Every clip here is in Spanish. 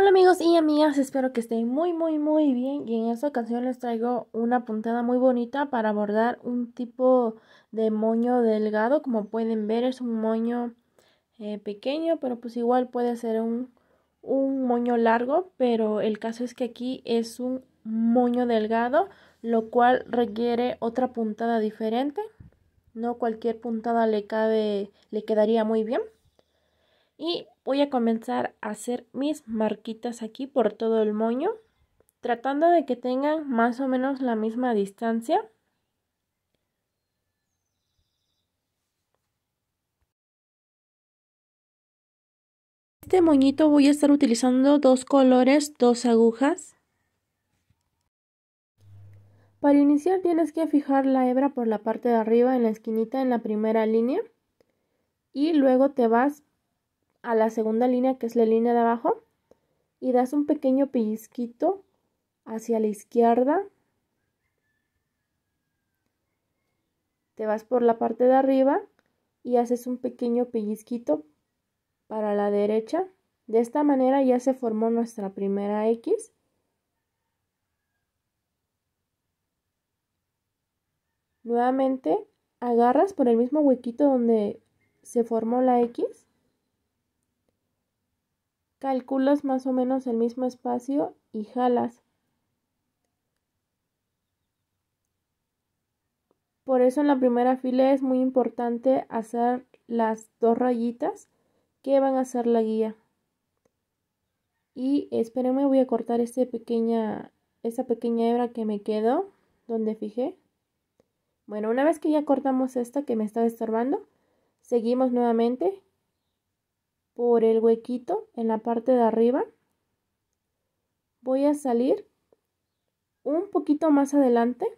Hola amigos y amigas, espero que estén muy muy muy bien y en esta ocasión les traigo una puntada muy bonita para abordar un tipo de moño delgado, como pueden ver es un moño eh, pequeño, pero pues igual puede ser un, un moño largo, pero el caso es que aquí es un moño delgado, lo cual requiere otra puntada diferente, no cualquier puntada le cabe, le quedaría muy bien. Y voy a comenzar a hacer mis marquitas aquí por todo el moño, tratando de que tengan más o menos la misma distancia. Este moñito voy a estar utilizando dos colores, dos agujas. Para iniciar tienes que fijar la hebra por la parte de arriba en la esquinita en la primera línea y luego te vas a la segunda línea, que es la línea de abajo, y das un pequeño pellizquito hacia la izquierda. Te vas por la parte de arriba y haces un pequeño pellizquito para la derecha. De esta manera ya se formó nuestra primera X. Nuevamente agarras por el mismo huequito donde se formó la X calculas más o menos el mismo espacio y jalas. Por eso en la primera fila es muy importante hacer las dos rayitas que van a ser la guía. Y espérenme, voy a cortar este pequeña, esta pequeña hebra que me quedó donde fijé. Bueno, una vez que ya cortamos esta que me está estorbando, seguimos nuevamente por el huequito en la parte de arriba. Voy a salir un poquito más adelante.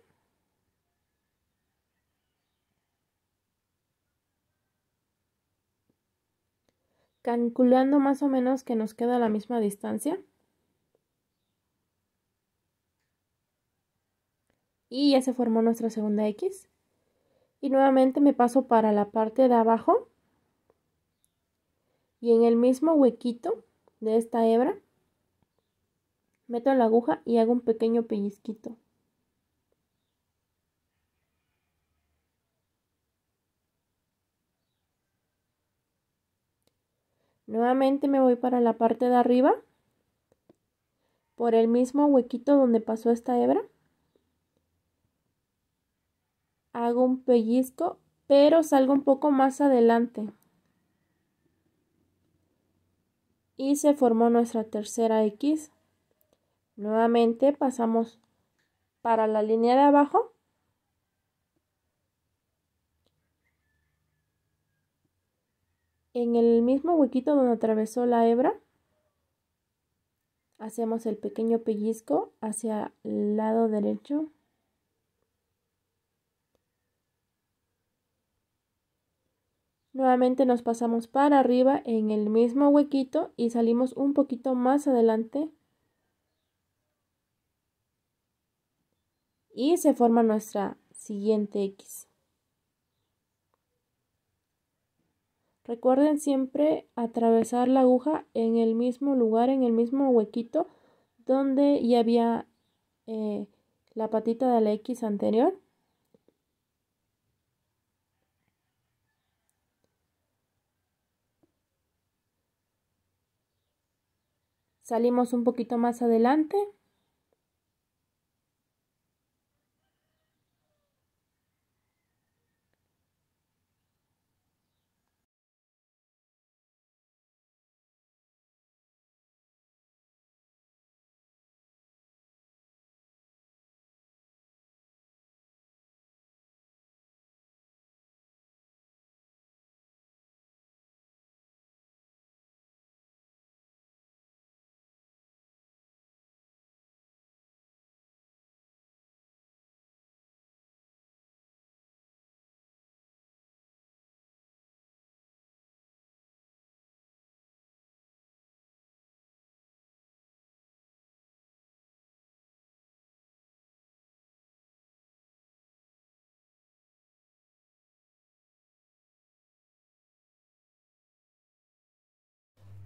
Calculando más o menos que nos queda la misma distancia. Y ya se formó nuestra segunda X. Y nuevamente me paso para la parte de abajo y en el mismo huequito de esta hebra meto la aguja y hago un pequeño pellizquito. Nuevamente me voy para la parte de arriba por el mismo huequito donde pasó esta hebra. Hago un pellizco, pero salgo un poco más adelante. y se formó nuestra tercera X. Nuevamente pasamos para la línea de abajo. En el mismo huequito donde atravesó la hebra, hacemos el pequeño pellizco hacia el lado derecho Nuevamente nos pasamos para arriba en el mismo huequito y salimos un poquito más adelante. Y se forma nuestra siguiente X. Recuerden siempre atravesar la aguja en el mismo lugar, en el mismo huequito donde ya había eh, la patita de la X anterior. Salimos un poquito más adelante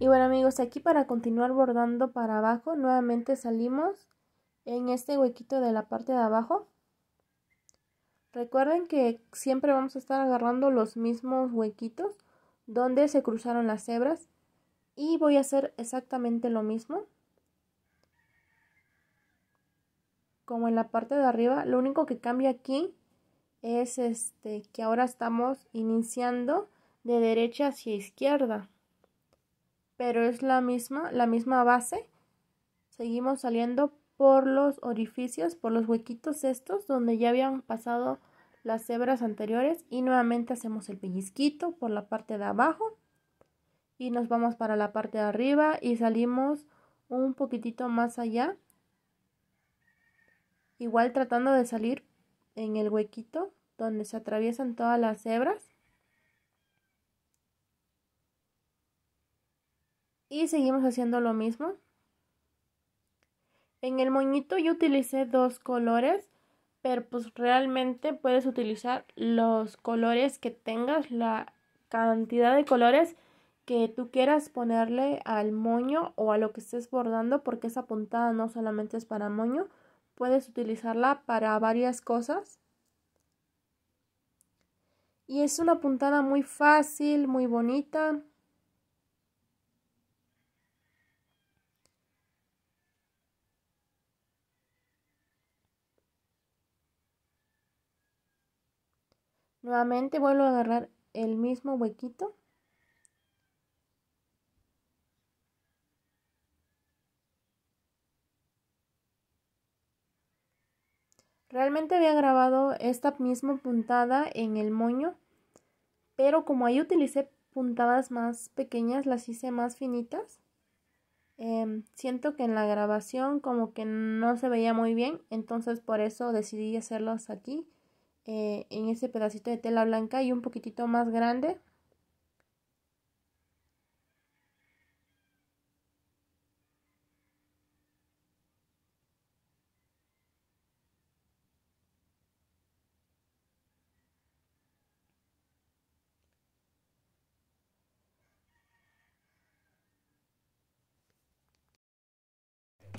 Y bueno amigos, aquí para continuar bordando para abajo, nuevamente salimos en este huequito de la parte de abajo. Recuerden que siempre vamos a estar agarrando los mismos huequitos donde se cruzaron las hebras y voy a hacer exactamente lo mismo. Como en la parte de arriba, lo único que cambia aquí es este que ahora estamos iniciando de derecha hacia izquierda pero es la misma, la misma base. Seguimos saliendo por los orificios, por los huequitos estos donde ya habían pasado las hebras anteriores y nuevamente hacemos el pellizquito por la parte de abajo y nos vamos para la parte de arriba y salimos un poquitito más allá igual tratando de salir en el huequito donde se atraviesan todas las hebras y seguimos haciendo lo mismo. En el moñito yo utilicé dos colores, pero pues realmente puedes utilizar los colores que tengas, la cantidad de colores que tú quieras ponerle al moño o a lo que estés bordando, porque esa puntada no solamente es para moño, puedes utilizarla para varias cosas. Y es una puntada muy fácil, muy bonita. Nuevamente vuelvo a agarrar el mismo huequito. Realmente había grabado esta misma puntada en el moño, pero como ahí utilicé puntadas más pequeñas, las hice más finitas. Em, siento que en la grabación como que no se veía muy bien, entonces por eso decidí hacerlos aquí eh, en ese pedacito de tela blanca y un poquitito más grande.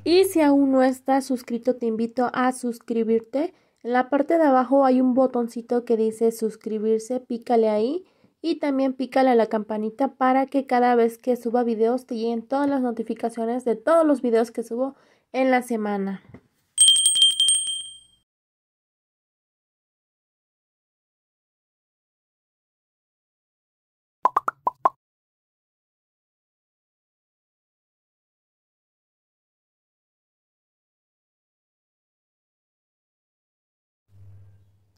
Y si aún no estás suscrito, te invito a suscribirte en la parte de abajo hay un botoncito que dice suscribirse, pícale ahí y también pícale a la campanita para que cada vez que suba videos te lleguen todas las notificaciones de todos los videos que subo en la semana.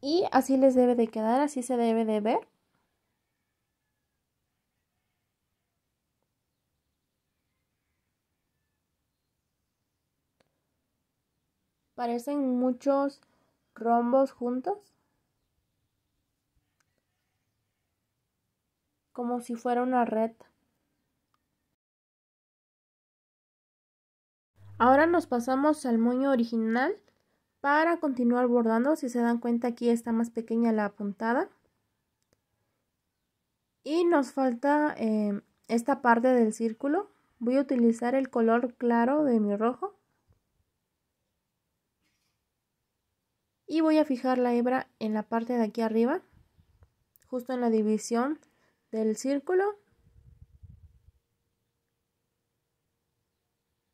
Y así les debe de quedar, así se debe de ver. Parecen muchos rombos juntos. Como si fuera una red. Ahora nos pasamos al moño original para continuar bordando si se dan cuenta aquí está más pequeña la puntada y nos falta em, esta parte del círculo voy a utilizar el color claro de mi rojo y voy a fijar la hebra en la parte de aquí arriba justo en la división del círculo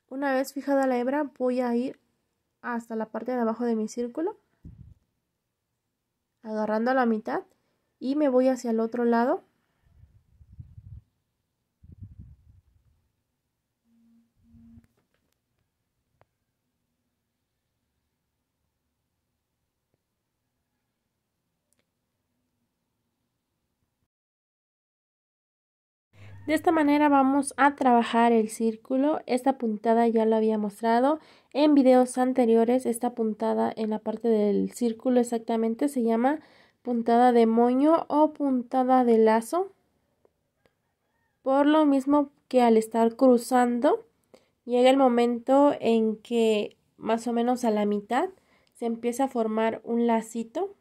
una vez fijada la hebra voy a ir hasta la parte de abajo de mi círculo, agarrando la mitad y me voy hacia el otro lado De esta manera vamos a trabajar el círculo. Esta puntada ya lo había mostrado en videos anteriores. Esta puntada en la parte del círculo exactamente se llama puntada de moño o puntada de lazo. Por lo mismo que al estar cruzando llega el momento en que más o menos a la mitad se empieza a formar un lacito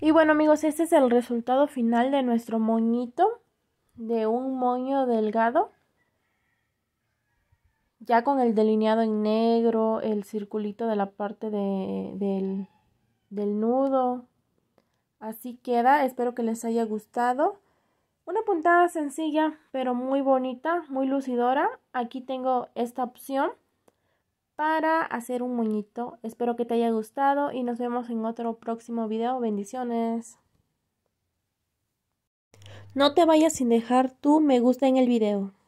Y bueno amigos, este es el resultado final de nuestro moñito, de un moño delgado, ya con el delineado en negro, el circulito de la parte de, del, del nudo. Así queda, espero que les haya gustado. Una puntada sencilla, pero muy bonita, muy lucidora. Aquí tengo esta opción para hacer un moñito. Espero que te haya gustado y nos vemos en otro próximo video. Bendiciones. No te vayas sin dejar tu me gusta en el video.